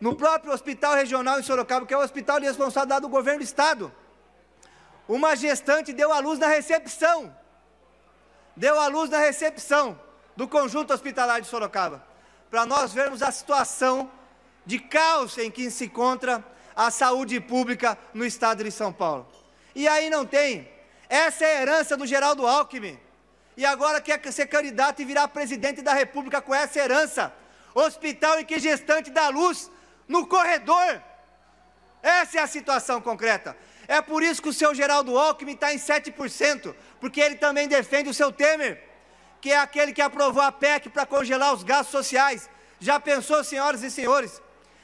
no próprio hospital regional em Sorocaba, que é o hospital de responsabilidade do governo do estado, uma gestante deu à luz na recepção. Deu à luz na recepção do conjunto hospitalar de Sorocaba. Para nós vermos a situação de caos em que se encontra a saúde pública no estado de São Paulo. E aí não tem. Essa é a herança do Geraldo Alckmin. E agora quer ser candidato e virar presidente da República com essa herança. Hospital em que gestante dá luz no corredor. Essa é a situação concreta. É por isso que o seu Geraldo Alckmin está em 7%, porque ele também defende o seu Temer, que é aquele que aprovou a PEC para congelar os gastos sociais. Já pensou, senhoras e senhores?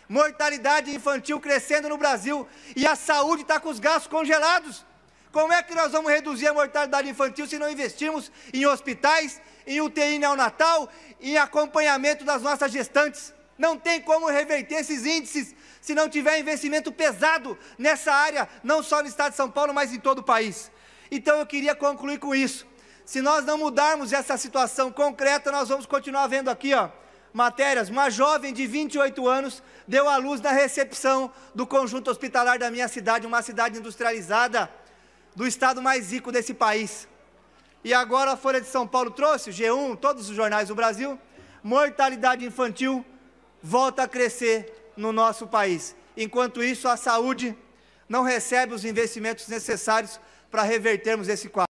Mortalidade infantil crescendo no Brasil e a saúde está com os gastos congelados. Como é que nós vamos reduzir a mortalidade infantil se não investimos em hospitais, em UTI neonatal, em acompanhamento das nossas gestantes? Não tem como reverter esses índices se não tiver investimento pesado nessa área, não só no estado de São Paulo, mas em todo o país. Então eu queria concluir com isso. Se nós não mudarmos essa situação concreta, nós vamos continuar vendo aqui, ó, matérias. Uma jovem de 28 anos deu à luz na recepção do conjunto hospitalar da minha cidade, uma cidade industrializada do estado mais rico desse país. E agora a Folha de São Paulo trouxe, G1, todos os jornais do Brasil, mortalidade infantil volta a crescer no nosso país. Enquanto isso, a saúde não recebe os investimentos necessários para revertermos esse quadro.